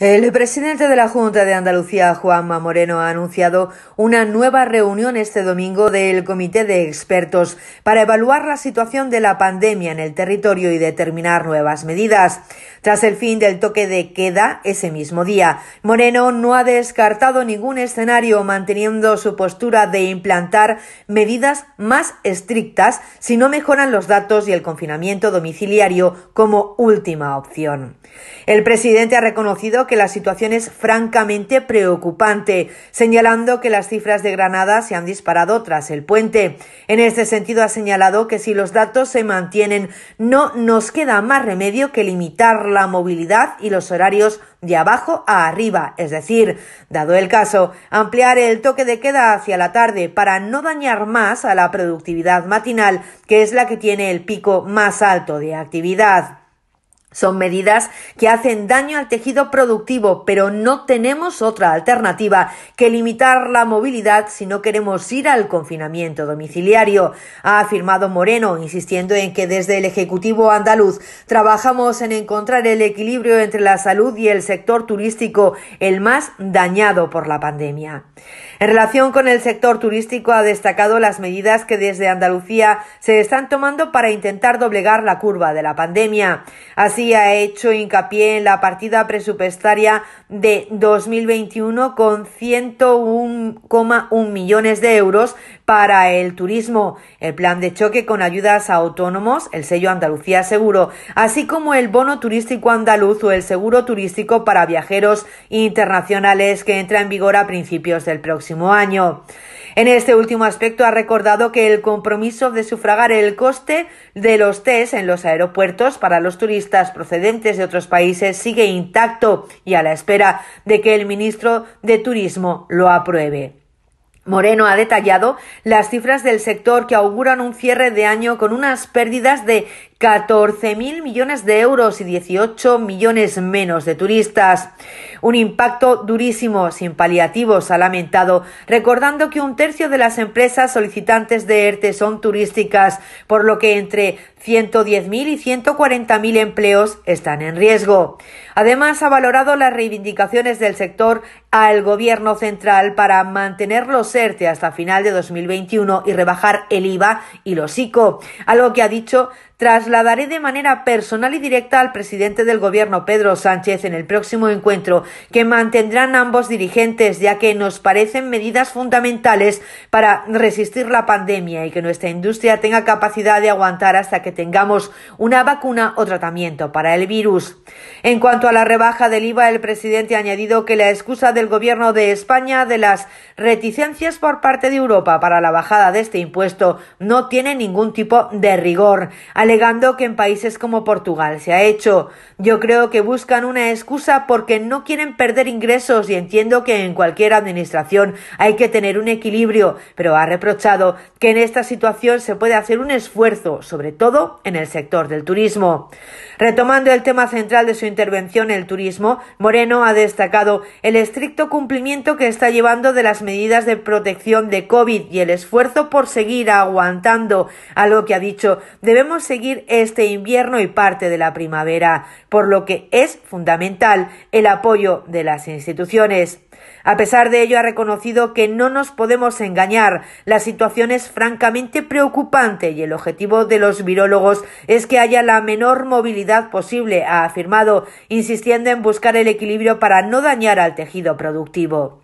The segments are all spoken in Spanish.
El presidente de la Junta de Andalucía, Juanma Moreno, ha anunciado una nueva reunión este domingo del Comité de Expertos para evaluar la situación de la pandemia en el territorio y determinar nuevas medidas. Tras el fin del toque de queda ese mismo día, Moreno no ha descartado ningún escenario manteniendo su postura de implantar medidas más estrictas si no mejoran los datos y el confinamiento domiciliario como última opción. El presidente ha reconocido que que la situación es francamente preocupante, señalando que las cifras de Granada se han disparado tras el puente. En este sentido, ha señalado que si los datos se mantienen, no nos queda más remedio que limitar la movilidad y los horarios de abajo a arriba, es decir, dado el caso, ampliar el toque de queda hacia la tarde para no dañar más a la productividad matinal, que es la que tiene el pico más alto de actividad. Son medidas que hacen daño al tejido productivo, pero no tenemos otra alternativa que limitar la movilidad si no queremos ir al confinamiento domiciliario, ha afirmado Moreno, insistiendo en que desde el Ejecutivo andaluz trabajamos en encontrar el equilibrio entre la salud y el sector turístico, el más dañado por la pandemia. En relación con el sector turístico, ha destacado las medidas que desde Andalucía se están tomando para intentar doblegar la curva de la pandemia. Así ha hecho hincapié en la partida presupuestaria de 2021 con 101,1 millones de euros para el turismo, el plan de choque con ayudas a autónomos, el sello Andalucía Seguro, así como el bono turístico andaluz o el seguro turístico para viajeros internacionales que entra en vigor a principios del próximo año. En este último aspecto ha recordado que el compromiso de sufragar el coste de los test en los aeropuertos para los turistas procedentes de otros países sigue intacto y a la espera de que el ministro de Turismo lo apruebe. Moreno ha detallado las cifras del sector que auguran un cierre de año con unas pérdidas de 14.000 millones de euros y 18 millones menos de turistas. Un impacto durísimo, sin paliativos, ha lamentado, recordando que un tercio de las empresas solicitantes de ERTE son turísticas, por lo que entre 110.000 y 140.000 empleos están en riesgo. Además, ha valorado las reivindicaciones del sector al Gobierno central para mantener los ERTE hasta final de 2021 y rebajar el IVA y los ICO, algo que ha dicho trasladaré de manera personal y directa al presidente del Gobierno, Pedro Sánchez, en el próximo encuentro que mantendrán ambos dirigentes, ya que nos parecen medidas fundamentales para resistir la pandemia y que nuestra industria tenga capacidad de aguantar hasta que tengamos una vacuna o tratamiento para el virus. En cuanto a la rebaja del IVA, el presidente ha añadido que la excusa del Gobierno de España de las reticencias por parte de Europa para la bajada de este impuesto no tiene ningún tipo de rigor. Al alegando que en países como Portugal se ha hecho. Yo creo que buscan una excusa porque no quieren perder ingresos y entiendo que en cualquier administración hay que tener un equilibrio, pero ha reprochado que en esta situación se puede hacer un esfuerzo, sobre todo en el sector del turismo. Retomando el tema central de su intervención, el turismo, Moreno ha destacado el estricto cumplimiento que está llevando de las medidas de protección de COVID y el esfuerzo por seguir aguantando, a lo que ha dicho debemos seguir este invierno y parte de la primavera, por lo que es fundamental el apoyo de las instituciones. A pesar de ello, ha reconocido que no nos podemos engañar. La situación es francamente preocupante y el objetivo de los virólogos es que haya la menor movilidad posible, ha afirmado, insistiendo en buscar el equilibrio para no dañar al tejido productivo.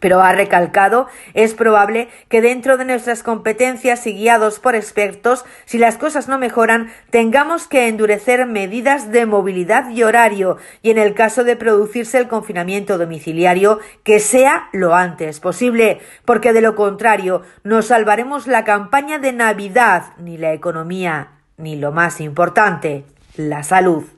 Pero ha recalcado, es probable que dentro de nuestras competencias y guiados por expertos, si las cosas no mejoran, tengamos que endurecer medidas de movilidad y horario, y en el caso de producirse el confinamiento domiciliario, que sea lo antes posible, porque de lo contrario, no salvaremos la campaña de Navidad, ni la economía, ni lo más importante, la salud.